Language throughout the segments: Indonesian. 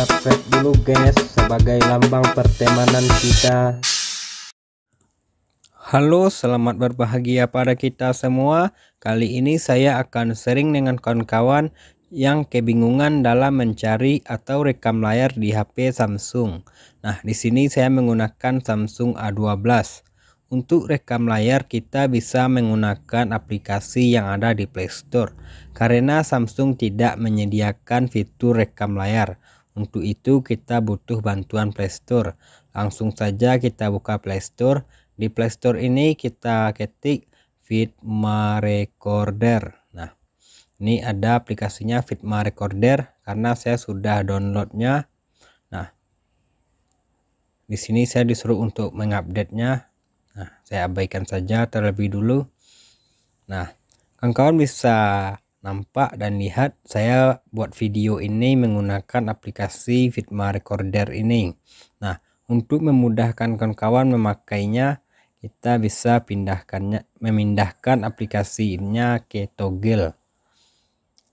subscribe dulu guys sebagai lambang pertemanan kita Halo, selamat berbahagia pada kita semua. Kali ini saya akan sharing dengan kawan-kawan yang kebingungan dalam mencari atau rekam layar di HP Samsung. Nah, di sini saya menggunakan Samsung A12. Untuk rekam layar kita bisa menggunakan aplikasi yang ada di Play Store karena Samsung tidak menyediakan fitur rekam layar. Untuk itu kita butuh bantuan Playstore. Langsung saja kita buka Playstore. Di Playstore ini kita ketik Fitma Recorder. Nah, ini ada aplikasinya Fitma Recorder karena saya sudah downloadnya. Nah, di sini saya disuruh untuk mengupdate-nya. Nah, saya abaikan saja terlebih dulu. Nah, kawan-kawan bisa nampak dan lihat saya buat video ini menggunakan aplikasi Fitma Recorder ini nah untuk memudahkan kawan-kawan memakainya kita bisa pindahkannya memindahkan aplikasinya ke toggle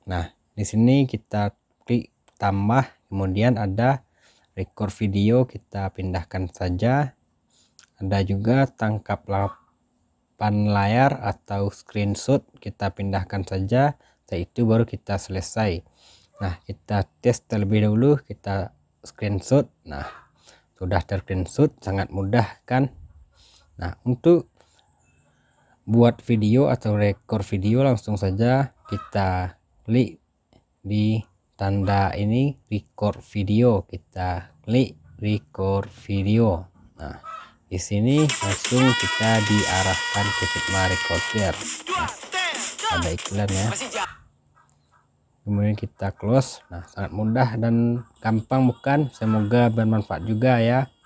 nah di sini kita klik tambah kemudian ada record video kita pindahkan saja ada juga tangkap lapan layar atau screenshot kita pindahkan saja Nah, itu baru kita selesai. Nah, kita tes terlebih dahulu, kita screenshot. Nah, sudah terscreenshot sangat mudah kan? Nah, untuk buat video atau rekor video langsung saja kita klik di tanda ini record video kita klik record video nah di sini langsung kita diarahkan ke fitma Recorder nah, ada iklan ya kemudian kita close nah sangat mudah dan gampang bukan semoga bermanfaat juga ya